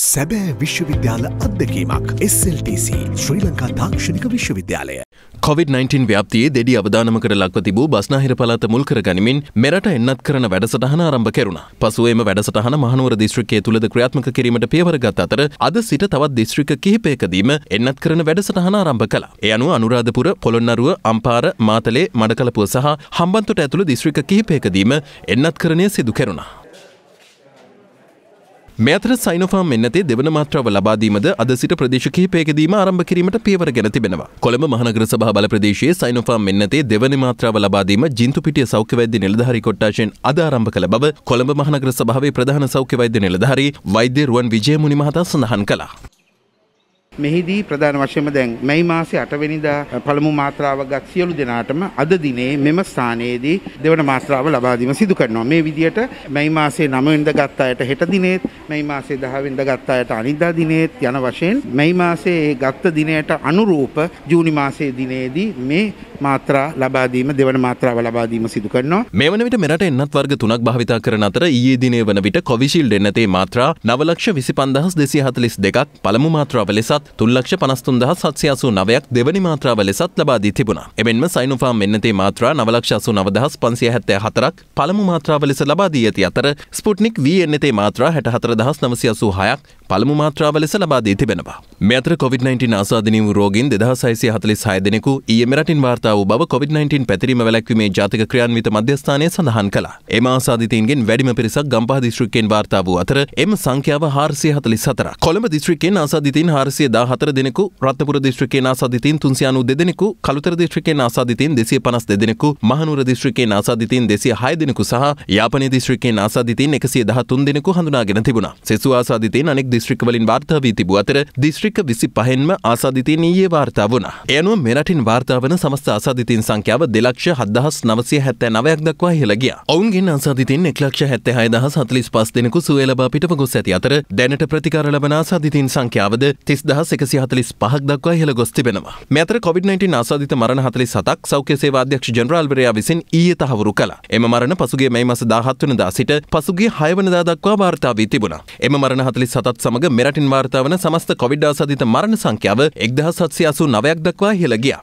සැබෑ විශ්වවිද්‍යාල අත්දකීමක් SLTC ශ්‍රී ලංකා තාක්ෂණික විශ්වවිද්‍යාලය. COVID-19 ව්‍යාපතියේ දෙඩි අවධානමකට ලක්ව තිබූ බස්නාහිර පළාත මුල් කරගනිමින් මෙරට එන්නත් කරන වැඩසටහන ආරම්භ කෙරුණා. පසුව එම වැඩසටහන මහනුවර දිස්ත්‍රික්කයේ තුලද ක්‍රියාත්මක කිරීමට පියවර ගත් අතර අද සිට තවත් දිස්ත්‍රික්ක කිහිපයකදීම එන්නත් කරන වැඩසටහන ආරම්භ කළා. ඒ අනුව අනුරාධපුර, පොළොන්නරුව, අම්පාර, මාතලේ, මඩකලපුව සහ හම්බන්තොට ඇතුළු දිස්ත්‍රික්ක කිහිපයකදීම එන්නත් කරණය සිදු කෙරුණා. මෙතර සයිනෝෆාම් එන්නතේ දෙවන මාත්‍රාව ලබා දීමද අද සිට ප්‍රදේශ කිහිපයකදීම ආරම්භ කිරීමට පියවර ගෙන තිබෙනවා. කොළඹ මහනගර සභා බල ප්‍රදේශයේ සයිනෝෆාම් එන්නතේ දෙවන මාත්‍රාව ලබා දීම ජින්තුපිටිය සෞඛ්‍ය වෛද්‍ය නිලධාරී කොට්ටාෂෙන් අද ආරම්භ කළ බව කොළඹ මහනගර සභාවේ ප්‍රධාන සෞඛ්‍ය වෛද්‍ය නිලධාරී වෛද්‍ය රුවන් විජයමුනි මහතා සඳහන් කළා. මෙහිදී ප්‍රධාන වශයෙන්ම දැන් මැයි මාසේ 8 වෙනිදා පළමු මාත්‍රාව ගත් සියලු දෙනාටම අද දිනේ මෙම ස්ථානයේදී දෙවන මාත්‍රාව ලබා දීම සිදු කරනවා. මේ විදියට මැයි මාසේ 9 වෙනිදා ගත් අයට හෙට දිනේත් මැයි මාසේ 10 වෙනිදා ගත් අයට අනිද්දා දිනේත් යන වශයෙන් මැයි මාසේ ඒ ගත්ත දිනයට අනුරූප ජූනි මාසේ දිනේදී මේ මාත්‍රා ලබා දීම දෙවන මාත්‍රාව ලබා දීම සිදු කරනවා. මේ වන විට මෙරට එන්නත් වර්ග 3ක් භාවිතා කරන අතර ඊයේ දිනේ වන විට කොවිෂීල්ඩ් එන්නතේ මාත්‍රා 9,25,242ක් පළමු මාත්‍රාව ලෙසත් මාත්‍රාවත් තුල්ලක්ෂ පනස්තුන්දහ සත්්‍යයාසු නවයක් දෙවනි මාත්‍රාව ලෙසත් ලබාදී තිබුණා එමෙන්ම සයිනුෆාම් එන්නතේ මාත්‍රා නවලක්ෂසු නවදහස් පන්සිය හැත්තය හතරක් පළමු මාත්‍රාව ලෙස ලබාදී ඇති අතර ස්පුට්නික් වී එන්නතේ මාත්‍රා හැට හතර දහස් නවසියසු හයක් පළමු මාත්‍රාව ලෙස ලබාදී තිබෙනවා මෙතර කොවිD-19 ආසාධනීව රෝගින් දෙදහසයිසිය හතලිස් හය දෙනෙකු ඊයේ මෙරටින් වාර්තා වූ බව කොවිD-19 පැතිරීම වැළැක්වීමේ ජාතික ක්‍රියාන්විත මධ්‍යස්ථානය සඳහන් කළා. එම ආසාදිතයින්ගෙන් වැඩිම පිරිසක් ගම්පහ දිස්ත්‍රික්කයෙන් වාර්තා වූ අතර එම සංඛ්‍යාව 444ක්. කොළඹ දිස්ත්‍රික්කයෙන් ආසාදිතයින් 414 දෙනෙකු, රත්නපුර දිස්ත්‍රික්කයෙන් ආසාදිතයින් 392 දෙනෙකු, කළුතර දිස්ත්‍රික්කයෙන් ආසාදිතයින් 252 දෙනෙකු, මහනුවර දිස්ත්‍රික්කයෙන් ආසාදිතයින් 206 දෙනෙකු සහ යාපනයේ දිස්ත්‍රික්කයෙන් ආසාදිතයින් 113 දෙනෙකු හඳුනාගෙන තිබුණා. සෙසු ආසාදිතයින් අනෙක් දිස්ත්‍රික්කවලින් වාර්තා වී තිබූ අතර දිස්ත්‍රික් දෙසික විසි පහෙන්ම ආසාධිතයෙන් ඊයේ වාර්තා වුණ. එයනුව මෙරටින් වාර්තාාවන සමස්ත ආසාධිතන් සංඛ්‍යාව දෙලක්ෂ හදහස් නවසය හැත්තෑ නවයක් දක්වා හෙළගිය. ඔවුන්ගේ අසාධිතන් එක්ලක්ෂ හැත්තේ හයදහස් හතලිස් පස් දෙනෙකු සුවලබා පිටව ගොස් ඇති අතර දැනට ප්‍රතිකාර ලබන ආසාධිතන් සංඛ්‍යාවද තිස් දහස් එකසි හතලිස් පහක් දක්වා හෙළ ගොස් තිබෙනවා. මෙතර කොවිD-19 ආසාධිත මරණ හතලි සතක් සෞඛ්‍ය සේවා අධ්‍යක්ෂ ජනරාල්වරයා විසින් ඊයේ තහවුරු කළා. එම මරණ පසුගිය මේ මස 17 වෙනිදා සිට පසුගිය 6 වෙනිදා දක්වා වාර්තා වී තිබුණා. එම මරණ 47ත් සමග මෙරටින් වාර්තා වන සමස්ත කොවිඩ් ආස සදිත මරණ සංඛ්‍යාව එක්දහසත්සිය අසු නවයක් දක්වා ඉහළ ගියා.